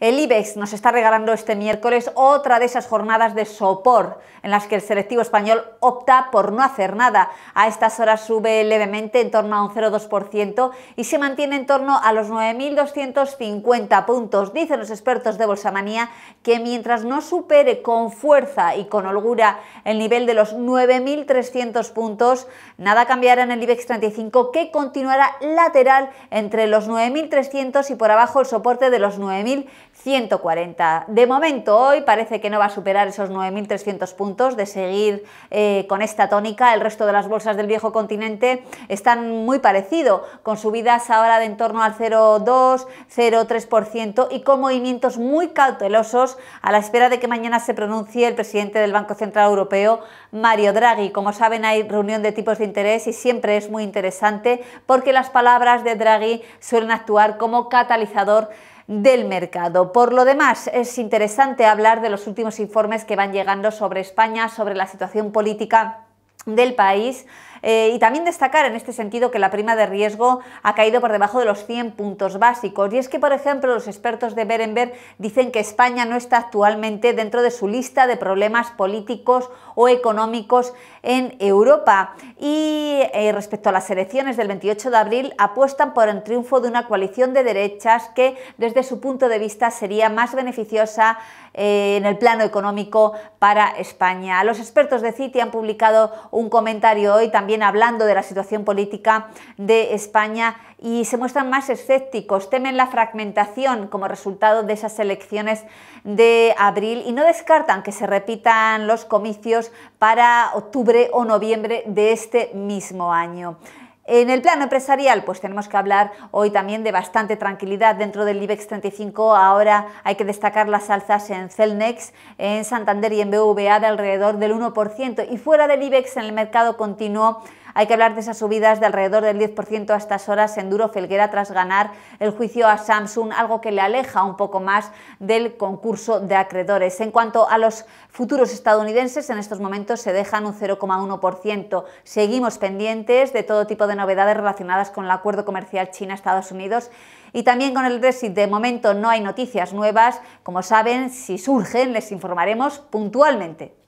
El IBEX nos está regalando este miércoles otra de esas jornadas de sopor en las que el selectivo español opta por no hacer nada. A estas horas sube levemente en torno a un 0,2% y se mantiene en torno a los 9.250 puntos. Dicen los expertos de Manía que mientras no supere con fuerza y con holgura el nivel de los 9.300 puntos, nada cambiará en el IBEX 35 que continuará lateral entre los 9.300 y por abajo el soporte de los 9.000 140. De momento hoy parece que no va a superar esos 9.300 puntos. De seguir eh, con esta tónica, el resto de las bolsas del viejo continente están muy parecido, con subidas ahora de en torno al 0,2, 0,3% y con movimientos muy cautelosos a la espera de que mañana se pronuncie el presidente del Banco Central Europeo, Mario Draghi. Como saben, hay reunión de tipos de interés y siempre es muy interesante porque las palabras de Draghi suelen actuar como catalizador del mercado. Por lo demás, es interesante hablar de los últimos informes que van llegando sobre España, sobre la situación política del país eh, y también destacar en este sentido que la prima de riesgo ha caído por debajo de los 100 puntos básicos. Y es que, por ejemplo, los expertos de Berenberg dicen que España no está actualmente dentro de su lista de problemas políticos o económicos en Europa. Y eh, respecto a las elecciones del 28 de abril, apuestan por el triunfo de una coalición de derechas que, desde su punto de vista, sería más beneficiosa eh, en el plano económico para España. Los expertos de Citi han publicado un comentario hoy también también hablando de la situación política de España y se muestran más escépticos, temen la fragmentación como resultado de esas elecciones de abril y no descartan que se repitan los comicios para octubre o noviembre de este mismo año. En el plano empresarial, pues tenemos que hablar hoy también de bastante tranquilidad dentro del IBEX 35. Ahora hay que destacar las alzas en Celnex, en Santander y en BVA de alrededor del 1%. Y fuera del IBEX, en el mercado continuo, hay que hablar de esas subidas de alrededor del 10% a estas horas en Duro Felguera tras ganar el juicio a Samsung, algo que le aleja un poco más del concurso de acreedores. En cuanto a los futuros estadounidenses, en estos momentos se dejan un 0,1%. Seguimos pendientes de todo tipo de novedades relacionadas con el acuerdo comercial China-Estados Unidos y también con el Brexit. De momento no hay noticias nuevas. Como saben, si surgen les informaremos puntualmente.